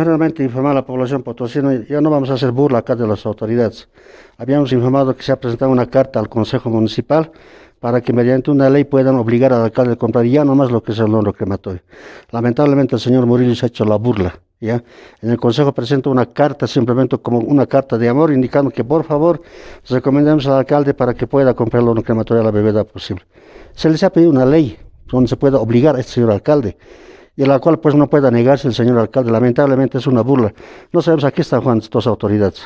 primeramente informar a la población potosina, ya no vamos a hacer burla acá de las autoridades. Habíamos informado que se ha presentado una carta al Consejo Municipal para que mediante una ley puedan obligar al alcalde a comprar ya más lo que es el honro crematorio. Lamentablemente el señor Murillo se ha hecho la burla. ¿ya? En el Consejo presenta una carta, simplemente como una carta de amor, indicando que por favor recomendamos al alcalde para que pueda comprar el honro crematorio a la bebida posible. Se les ha pedido una ley donde se pueda obligar a este señor alcalde y la cual pues no puede negarse el señor alcalde. Lamentablemente es una burla. No sabemos a qué están jugando estas autoridades.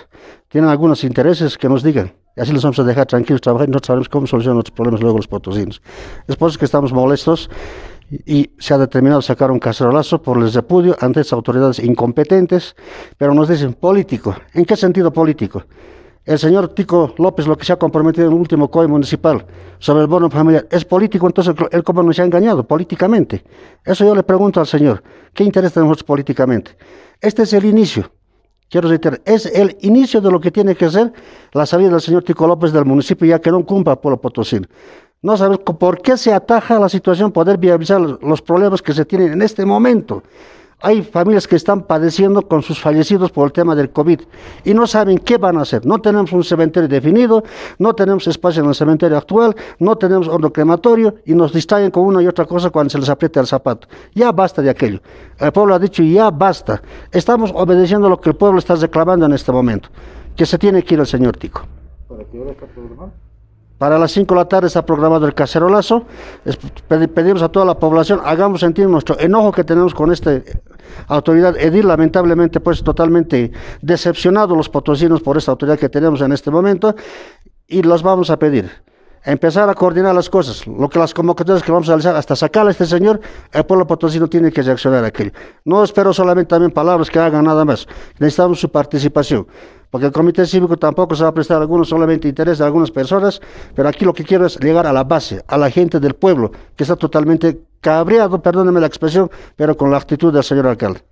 Tienen algunos intereses que nos digan. Y así los vamos a dejar tranquilos trabajar y no sabemos cómo solucionar nuestros problemas luego los potosinos. Es por eso que estamos molestos y se ha determinado sacar un cacerolazo por el repudio ante estas autoridades incompetentes, pero nos dicen político. ¿En qué sentido político? el señor Tico López lo que se ha comprometido en el último COE municipal sobre el bono familiar, ¿es político entonces el cómo nos ha engañado políticamente? Eso yo le pregunto al señor, ¿qué interés nosotros políticamente? Este es el inicio, quiero reiterar, es el inicio de lo que tiene que ser la salida del señor Tico López del municipio ya que no cumpla Pueblo Potosí. No sabemos por qué se ataja la situación, poder viabilizar los problemas que se tienen en este momento hay familias que están padeciendo con sus fallecidos por el tema del COVID y no saben qué van a hacer. No tenemos un cementerio definido, no tenemos espacio en el cementerio actual, no tenemos horno crematorio y nos distraen con una y otra cosa cuando se les aprieta el zapato. Ya basta de aquello. El pueblo ha dicho ya basta. Estamos obedeciendo lo que el pueblo está reclamando en este momento, que se tiene que ir el señor Tico. ¿Para qué hora está programado? Para las 5 de la tarde está programado el cacerolazo. Pedimos a toda la población, hagamos sentir nuestro enojo que tenemos con este autoridad edil. Lamentablemente, pues totalmente decepcionados los potosinos por esta autoridad que tenemos en este momento y los vamos a pedir. Empezar a coordinar las cosas, lo que las convocatorias que vamos a realizar, hasta sacar a este señor, el pueblo potosino tiene que reaccionar a aquello. No espero solamente también palabras que hagan nada más, necesitamos su participación porque el comité cívico tampoco se va a prestar a algunos, solamente interés de algunas personas, pero aquí lo que quiero es llegar a la base, a la gente del pueblo, que está totalmente cabreado, perdónenme la expresión, pero con la actitud del señor alcalde.